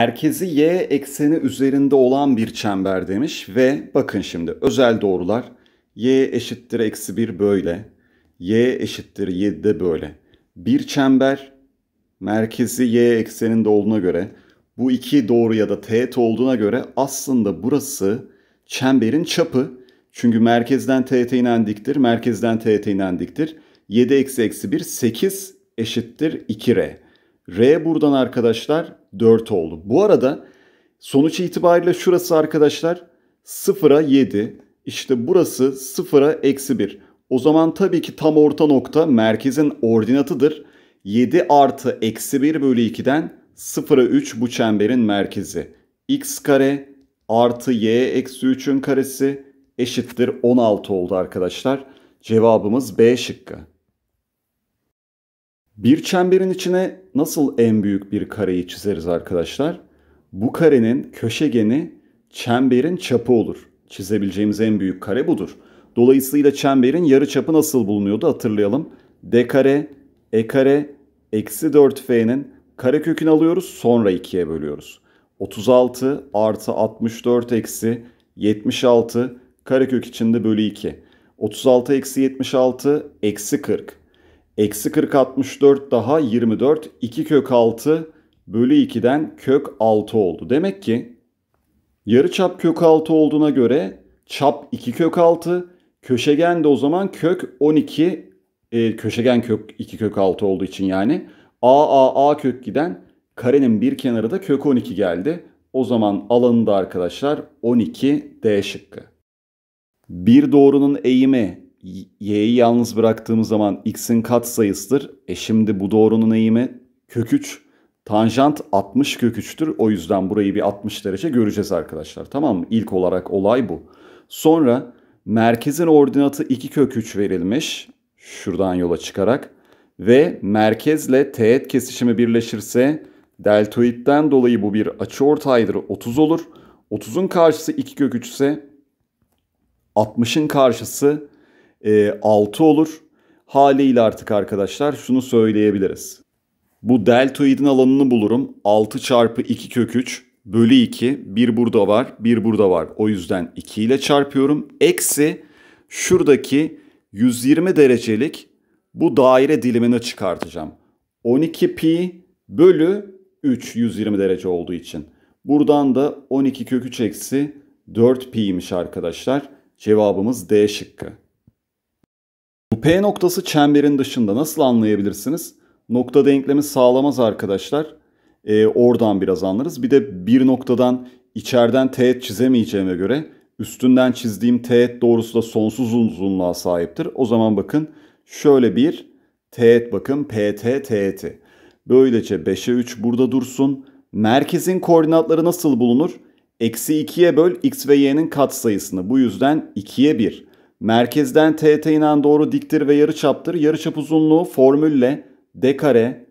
Merkezi y ekseni üzerinde olan bir çember demiş ve bakın şimdi özel doğrular y eşittir eksi 1 böyle, y eşittir 7 de böyle. Bir çember merkezi y ekseninde olduğuna göre bu iki doğru ya da teğet olduğuna göre aslında burası çemberin çapı. Çünkü merkezden teğet inen diktir, merkezden teğet inen diktir. 7 eksi eksi 1 8 eşittir 2r. R buradan arkadaşlar 4 oldu. Bu arada sonuç itibariyle şurası arkadaşlar 0'a 7. İşte burası 0'a eksi 1. O zaman tabii ki tam orta nokta merkezin ordinatıdır. 7 artı eksi 1 bölü 2'den 0'a 3 bu çemberin merkezi. x kare artı y eksi 3'ün karesi eşittir 16 oldu arkadaşlar. Cevabımız B şıkkı. Bir çemberin içine nasıl en büyük bir kareyi çizeriz arkadaşlar? Bu karenin köşegeni çemberin çapı olur. Çizebileceğimiz en büyük kare budur. Dolayısıyla çemberin yarı çapı nasıl bulunuyordu hatırlayalım. D kare, E kare, eksi 4F'nin kare kökünü alıyoruz sonra 2'ye bölüyoruz. 36 artı 64 eksi 76 kök içinde bölü 2. 36 eksi 76 eksi 40. Eksi 40 64 daha 24. 2 kök 6 bölü 2'den kök 6 oldu. Demek ki yarıçap kök 6 olduğuna göre çap 2 kök 6. Köşegen de o zaman kök 12. E, köşegen kök 2 kök 6 olduğu için yani. A A A kök giden karenin bir kenarı da kök 12 geldi. O zaman alanında arkadaşlar 12 D şıkkı. Bir doğrunun eğimi y'yi yalnız bıraktığımız zaman x'in kat sayısıdır. E şimdi bu doğrunun eğimi kök 3. Tanjant 60 kök 3'tür. O yüzden burayı bir 60 derece göreceğiz arkadaşlar. Tamam mı? İlk olarak olay bu. Sonra merkezin ordinatı 2 kök 3 verilmiş. Şuradan yola çıkarak. Ve merkezle teğet kesişimi birleşirse deltoidden dolayı bu bir açı ortaydır 30 olur. 30'un karşısı 2 kök 3 ise 60'ın karşısı e, 6 olur. Haliyle artık arkadaşlar şunu söyleyebiliriz. Bu deltoidin alanını bulurum. 6 çarpı 2 kök 3 bölü 2. Bir burada var, bir burada var. O yüzden 2 ile çarpıyorum. Eksi şuradaki 120 derecelik bu daire dilimini çıkartacağım. 12 pi bölü 3 120 derece olduğu için. Buradan da 12 kök 3 eksi 4 pi'ymiş arkadaşlar. Cevabımız D şıkkı. Bu P noktası çemberin dışında nasıl anlayabilirsiniz? Nokta denklemi sağlamaz arkadaşlar. Ee, oradan biraz anlarız. Bir de bir noktadan içeriden teğet çizemeyeceğime göre üstünden çizdiğim teğet doğrusu da sonsuz uzunluğa sahiptir. O zaman bakın şöyle bir teğet bakın PT teğeti. Böylece 5'e 3 burada dursun. Merkezin koordinatları nasıl bulunur? Eksi 2'ye böl x ve y'nin katsayısını. Bu yüzden 2'ye 1. Merkezden TT inen doğru diktir ve yarıçaptır. Yarıçap uzunluğu formülle d kare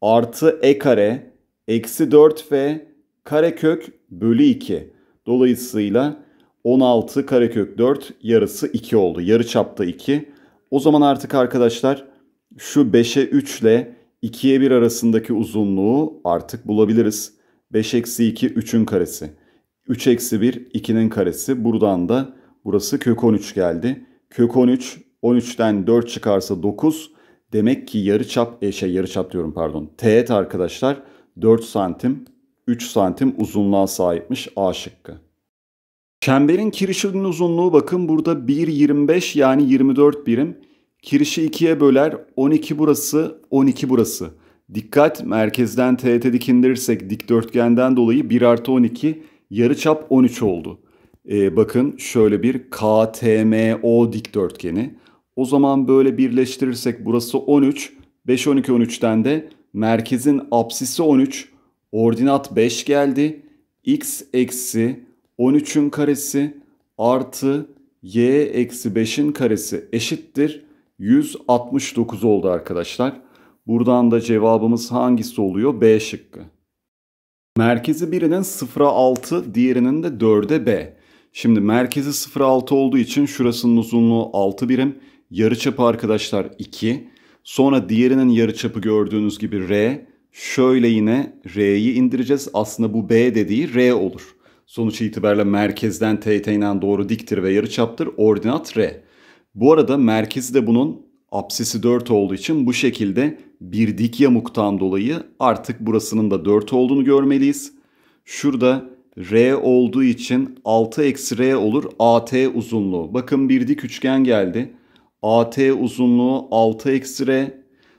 artı e kare eksi 4f karekök bölü 2. Dolayısıyla 16 karekök 4 yarısı 2 oldu. Yarıçapta 2. O zaman artık arkadaşlar şu 5'e 3 ile 2'ye 1 arasındaki uzunluğu artık bulabiliriz. 5 eksi 2 3'ün karesi. 3 eksi 1 2'nin karesi. Buradan da Burası kök 13 geldi. Kök 13, 13'ten 4 çıkarsa 9. Demek ki yarıçap, e şey yarıçap diyorum pardon. Teğet arkadaşlar 4 santim, 3 santim uzunluğa sahipmiş A şıkkı. Çemberin kirişinin uzunluğu bakın burada 1.25 yani 24 birim. Kirişi 2'ye böler 12 burası 12 burası. Dikkat merkezden teğete dikindirirsek dikdörtgenden dolayı 1 artı 12 yarıçap 13 oldu e, bakın şöyle bir KTMO dikdörtgeni. O zaman böyle birleştirirsek burası 13, 5, 12, 13'ten de merkezin apsisi 13, ordinat 5 geldi. X eksi 13'ün karesi artı y eksi 5'in karesi eşittir. 169 oldu arkadaşlar. Buradan da cevabımız hangisi oluyor? B şıkkı. Merkezi birinin 0'a 6, diğerinin de 4'e B. Şimdi merkezi 0,6 olduğu için şurasının uzunluğu 6 birim. Yarıçapı arkadaşlar 2. Sonra diğerinin yarıçapı gördüğünüz gibi R. Şöyle yine R'yi indireceğiz. Aslında bu B dediği R olur. Sonuç itibariyle merkezden teğetinden doğru diktir ve yarıçaptır. Ordinat R. Bu arada merkezi de bunun apsisi 4 olduğu için bu şekilde bir dik yamuktan dolayı artık burasının da 4 olduğunu görmeliyiz. Şurada R olduğu için 6 eksi R olur AT uzunluğu. Bakın bir dik üçgen geldi. AT uzunluğu 6 eksi R.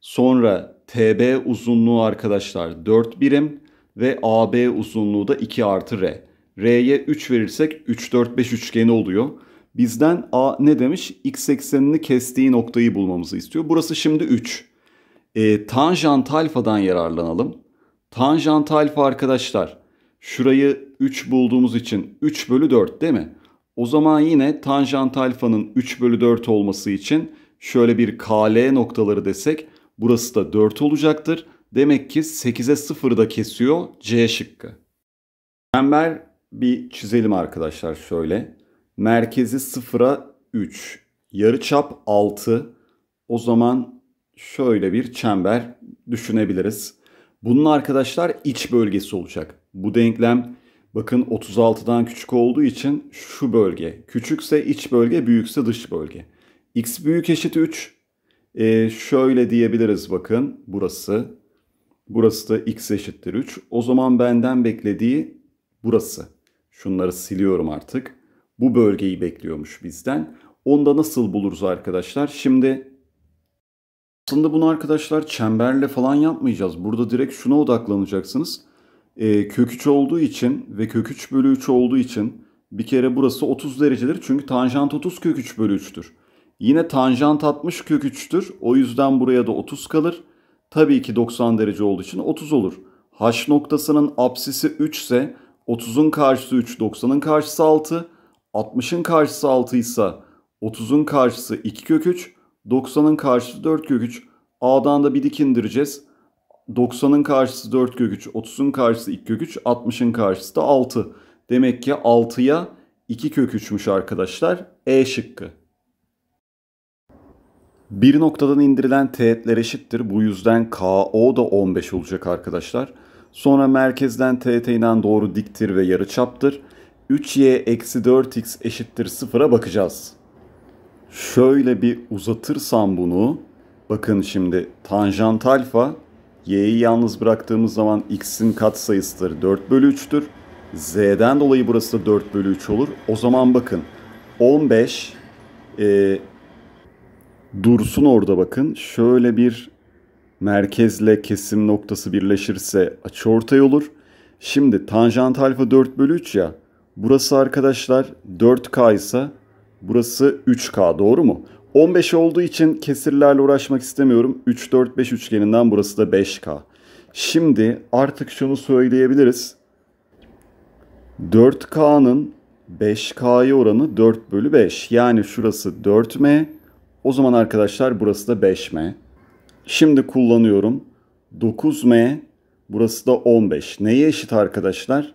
Sonra TB uzunluğu arkadaşlar 4 birim ve AB uzunluğu da 2 artı R. R'ye 3 verirsek 3 4 5 üçgeni oluyor. Bizden A ne demiş? X eksenini kestiği noktayı bulmamızı istiyor. Burası şimdi 3. E, tanjant alfadan yararlanalım. Tanjant alfa arkadaşlar şurayı 3 bulduğumuz için 3 bölü 4 değil mi? O zaman yine tanjant alfanın 3 bölü 4 olması için şöyle bir KL noktaları desek burası da 4 olacaktır. Demek ki 8'e 0 da kesiyor C şıkkı. Çember bir çizelim arkadaşlar şöyle. Merkezi 0'a 3, yarıçap 6. O zaman şöyle bir çember düşünebiliriz. Bunun arkadaşlar iç bölgesi olacak. Bu denklem Bakın 36'dan küçük olduğu için şu bölge. Küçükse iç bölge, büyükse dış bölge. X büyük eşit 3. E, ee, şöyle diyebiliriz bakın. Burası. Burası da x eşittir 3. O zaman benden beklediği burası. Şunları siliyorum artık. Bu bölgeyi bekliyormuş bizden. Onu da nasıl buluruz arkadaşlar? Şimdi aslında bunu arkadaşlar çemberle falan yapmayacağız. Burada direkt şuna odaklanacaksınız e, kök 3 olduğu için ve kök 3 bölü 3 olduğu için bir kere burası 30 derecedir. Çünkü tanjant 30 kök 3 bölü 3'tür. Yine tanjant 60 kök 3'tür. O yüzden buraya da 30 kalır. Tabii ki 90 derece olduğu için 30 olur. H noktasının apsisi 3 ise 30'un karşısı 3, 90'ın karşısı 6. 60'ın karşısı 6 ise 30'un karşısı 2 kök 3, 90'ın karşısı 4 kök 3. A'dan da bir dik indireceğiz. 90'ın karşısı 4 kök 3, 30'un karşısı 2 kök 3, 60'ın karşısı da 6. Demek ki 6'ya 2 kök 3'müş arkadaşlar. E şıkkı. Bir noktadan indirilen teğetler eşittir. Bu yüzden KO da 15 olacak arkadaşlar. Sonra merkezden teğet inen doğru diktir ve yarıçaptır. 3y eksi 4x eşittir 0'a bakacağız. Şöyle bir uzatırsam bunu. Bakın şimdi tanjant alfa y'yi yalnız bıraktığımız zaman x'in katsayısıdır 4 bölü 3'tür. z'den dolayı burası da 4 bölü 3 olur. O zaman bakın 15 e, dursun orada bakın. Şöyle bir merkezle kesim noktası birleşirse açıortay olur. Şimdi tanjant alfa 4 bölü 3 ya. Burası arkadaşlar 4K ise burası 3K doğru mu? 15 olduğu için kesirlerle uğraşmak istemiyorum. 3, 4, 5 üçgeninden burası da 5K. Şimdi artık şunu söyleyebiliriz. 4K'nın 5K'ya oranı 4 bölü 5. Yani şurası 4M. O zaman arkadaşlar burası da 5M. Şimdi kullanıyorum. 9M. Burası da 15. Neye eşit arkadaşlar?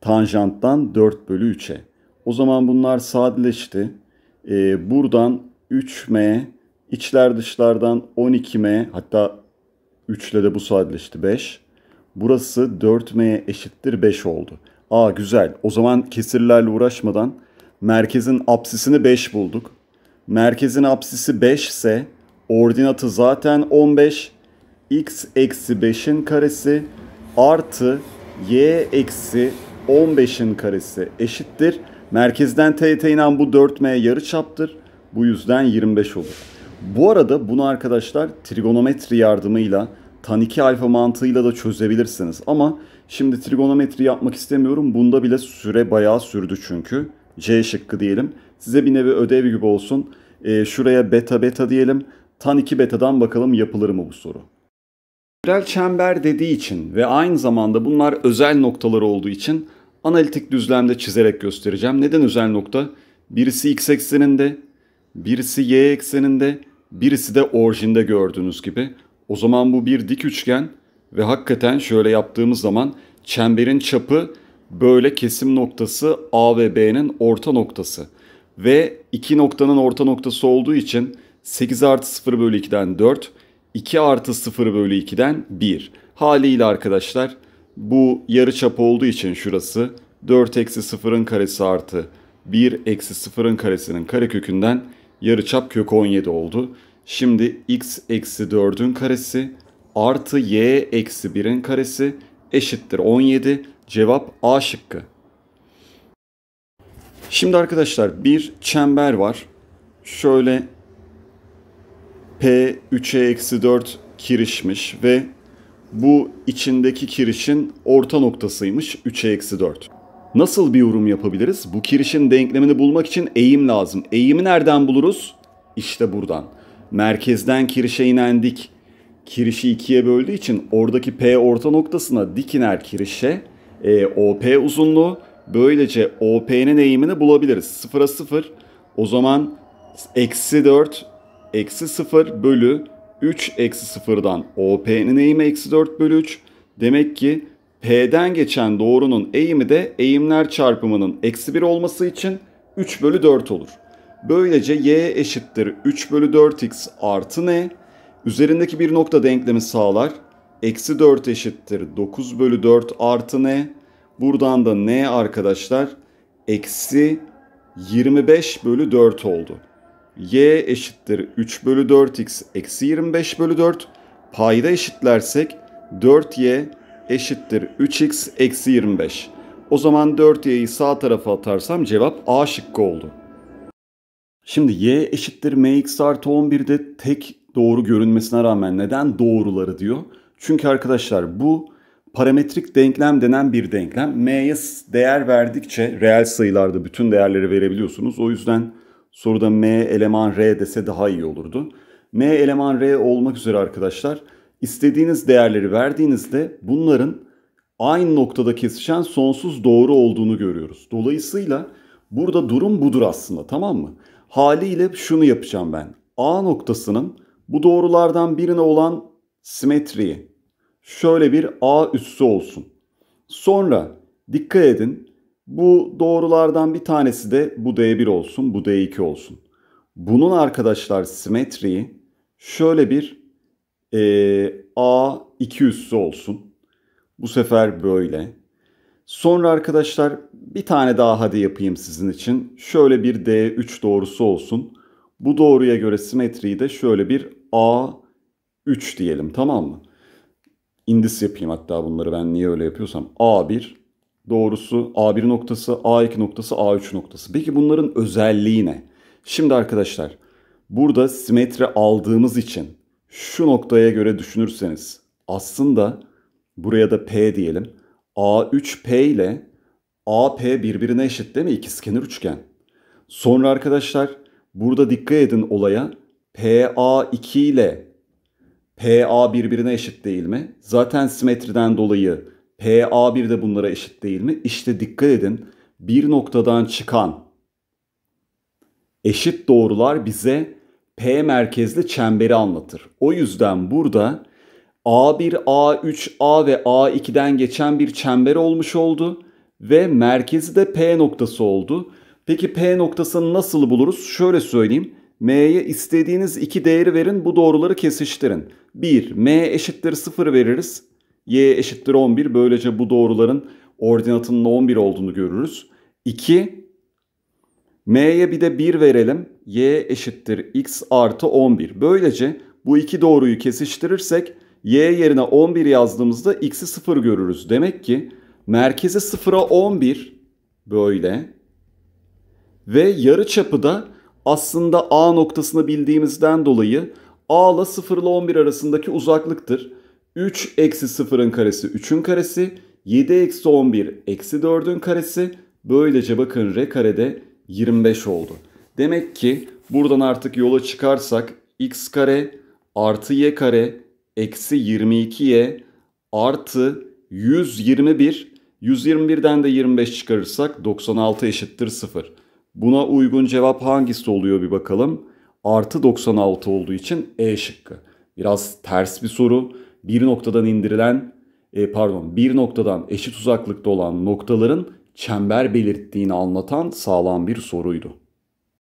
Tanjanttan 4 bölü 3'e. O zaman bunlar sadeleşti. Ee, buradan 3M, içler dışlardan 12M hatta 3 ile de bu sadeleşti 5. Burası 4M'ye eşittir 5 oldu. Aa güzel. O zaman kesirlerle uğraşmadan merkezin apsisini 5 bulduk. Merkezin apsisi 5 ise ordinatı zaten 15. X eksi 5'in karesi artı Y eksi 15'in karesi eşittir. Merkezden teğete inen bu 4M yarı çaptır. Bu yüzden 25 olur. Bu arada bunu arkadaşlar trigonometri yardımıyla tan 2 alfa mantığıyla da çözebilirsiniz. Ama şimdi trigonometri yapmak istemiyorum. Bunda bile süre bayağı sürdü çünkü. C şıkkı diyelim. Size bir nevi ödev gibi olsun. E, şuraya beta beta diyelim. Tan 2 betadan bakalım yapılır mı bu soru? Spiral çember dediği için ve aynı zamanda bunlar özel noktalar olduğu için analitik düzlemde çizerek göstereceğim. Neden özel nokta? Birisi x ekseninde, Birisi y ekseninde, birisi de orijinde gördüğünüz gibi. O zaman bu bir dik üçgen ve hakikaten şöyle yaptığımız zaman çemberin çapı böyle kesim noktası A ve B'nin orta noktası. Ve iki noktanın orta noktası olduğu için 8 artı 0 bölü 2'den 4, 2 artı 0 bölü 2'den 1. Haliyle arkadaşlar bu yarı çap olduğu için şurası 4 eksi 0'ın karesi artı 1 eksi 0'ın karesinin karekökünden yarıçap kök 17 oldu. Şimdi x eksi 4'ün karesi artı y eksi 1'in karesi eşittir 17. Cevap A şıkkı. Şimdi arkadaşlar bir çember var. Şöyle P 3'e eksi 4 kirişmiş ve bu içindeki kirişin orta noktasıymış 3'e eksi 4. Nasıl bir yorum yapabiliriz? Bu kirişin denklemini bulmak için eğim lazım. Eğimi nereden buluruz? İşte buradan. Merkezden kirişe inen dik. Kirişi ikiye böldüğü için oradaki P orta noktasına dik iner kirişe. E, OP uzunluğu. Böylece OP'nin eğimini bulabiliriz. 0'a 0. O zaman eksi 4 eksi 0 bölü 3 eksi 0'dan OP'nin eğimi eksi 4 bölü 3. Demek ki P'den geçen doğrunun eğimi de eğimler çarpımının eksi 1 olması için 3 bölü 4 olur. Böylece y eşittir 3 bölü 4x artı n. Üzerindeki bir nokta denklemi sağlar. Eksi 4 eşittir 9 bölü 4 artı n. Buradan da n arkadaşlar eksi 25 bölü 4 oldu. y eşittir 3 bölü 4x eksi 25 bölü 4. Payda eşitlersek 4y eşittir 3x eksi 25. O zaman 4y'yi sağ tarafa atarsam cevap A şıkkı oldu. Şimdi y eşittir mx artı 11'de tek doğru görünmesine rağmen neden doğruları diyor? Çünkü arkadaşlar bu parametrik denklem denen bir denklem. M'ye değer verdikçe reel sayılarda bütün değerleri verebiliyorsunuz. O yüzden soruda M eleman R dese daha iyi olurdu. M eleman R olmak üzere arkadaşlar istediğiniz değerleri verdiğinizde bunların aynı noktada kesişen sonsuz doğru olduğunu görüyoruz. Dolayısıyla burada durum budur aslında tamam mı? Haliyle şunu yapacağım ben. A noktasının bu doğrulardan birine olan simetriyi şöyle bir A üssü olsun. Sonra dikkat edin bu doğrulardan bir tanesi de bu D1 olsun bu D2 olsun. Bunun arkadaşlar simetriyi şöyle bir ee, A üssü olsun. Bu sefer böyle. Sonra arkadaşlar bir tane daha hadi yapayım sizin için. Şöyle bir D3 doğrusu olsun. Bu doğruya göre simetriyi de şöyle bir A3 diyelim tamam mı? İndis yapayım hatta bunları ben niye öyle yapıyorsam. A1 doğrusu A1 noktası, A2 noktası, A3 noktası. Peki bunların özelliği ne? Şimdi arkadaşlar burada simetri aldığımız için şu noktaya göre düşünürseniz aslında buraya da P diyelim. A3P ile AP birbirine eşit değil mi? İkizkenar üçgen. Sonra arkadaşlar burada dikkat edin olaya. PA2 ile PA birbirine eşit değil mi? Zaten simetriden dolayı PA1 de bunlara eşit değil mi? İşte dikkat edin. Bir noktadan çıkan eşit doğrular bize P merkezli çemberi anlatır. O yüzden burada A1, A3, A ve A2'den geçen bir çember olmuş oldu ve merkezi de P noktası oldu. Peki P noktasını nasıl buluruz? Şöyle söyleyeyim. M'ye istediğiniz iki değeri verin bu doğruları kesiştirin. 1. M eşittir 0 veririz. Y eşittir 11. Böylece bu doğruların ordinatının 11 olduğunu görürüz. 2. M'ye bir de 1 verelim. Y eşittir x artı 11. Böylece bu iki doğruyu kesiştirirsek y yerine 11 yazdığımızda x'i 0 görürüz. Demek ki merkezi 0'a 11 böyle ve yarı çapı da aslında A noktasını bildiğimizden dolayı A ile 0 ile 11 arasındaki uzaklıktır. 3 eksi 0'ın karesi 3'ün karesi, 7 eksi 11 eksi 4'ün karesi. Böylece bakın r karede 25 oldu. Demek ki buradan artık yola çıkarsak x kare artı y kare eksi 22y artı 121. 121'den de 25 çıkarırsak 96 eşittir 0. Buna uygun cevap hangisi oluyor bir bakalım. Artı 96 olduğu için E şıkkı. Biraz ters bir soru. Bir noktadan indirilen e, pardon bir noktadan eşit uzaklıkta olan noktaların çember belirttiğini anlatan sağlam bir soruydu.